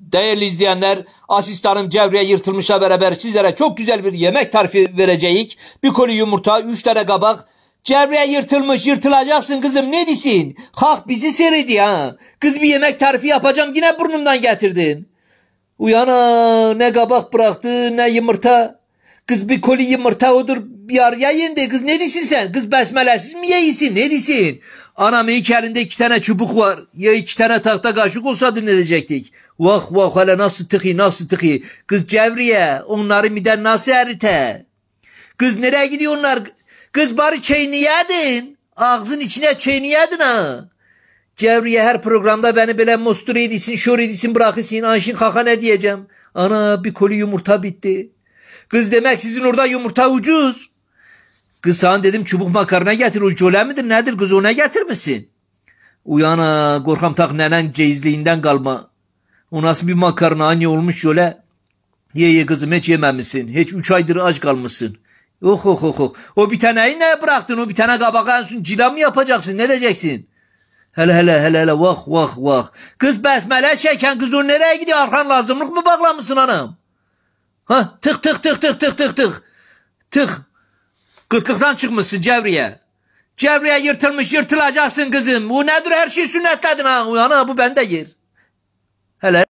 Değerli izleyenler, asistanım Cevriye yırtılmışa beraber sizlere çok güzel bir yemek tarifi vereceğiz. Bir koli yumurta, üç tane kabak. Cevriye yırtılmış, yırtılacaksın kızım ne disin? Kalk bizi seyredi ha. Kız bir yemek tarifi yapacağım yine burnumdan getirdin. Uyana ne kabak bıraktı ne yumurta. Kız bir koli yumurta odur yar yayın de kız ne diyorsun sen? Kız besmelesiz mi yiyorsun ne diyorsun? Anam ilk elinde iki tane çubuk var. Ya iki tane tahta kaşık olsaydı ne diyecektik? Vah vah hele nasıl tıkı nasıl tıkı. Kız cevriye onları miden nasıl erite? Kız nereye gidiyorlar? Kız bari çeyni yedin. Ağzın içine çeyni yedin ha. Cevriye her programda beni böyle mostur edisin, şor edisin, bırakırsın. Anşin kaka ne diyeceğim? Ana bir koli yumurta bitti. Kız demek sizin orada yumurta ucuz. Kız sana dedim çubuk makarna getir. O cöle midir nedir? Kız ona getirmişsin. Uyana korkam tak nenen ceyizliğinden kalma. O nasıl bir makarna anne olmuş şöyle. Ye ye kızım hiç yememişsin. Hiç üç aydır aç kalmışsın. Oh oh oh oh. O bir taneyi ne bıraktın? O bir tane kabağa cila mı yapacaksın? Ne diyeceksin? Hele hele hele hele vah vah vah. Kız besmele çeken kız o nereye gidiyor? Arkan lazımlık mı baklamışsın hanım? Ha tık tık tık tık tık tık tık. Tık. Kıtlıktan çıkmışsın Cevriye. Cevriye yırtılmış yırtılacaksın kızım. Bu nedir her şey sünnetledin ha. Ana bu bende yer. Hele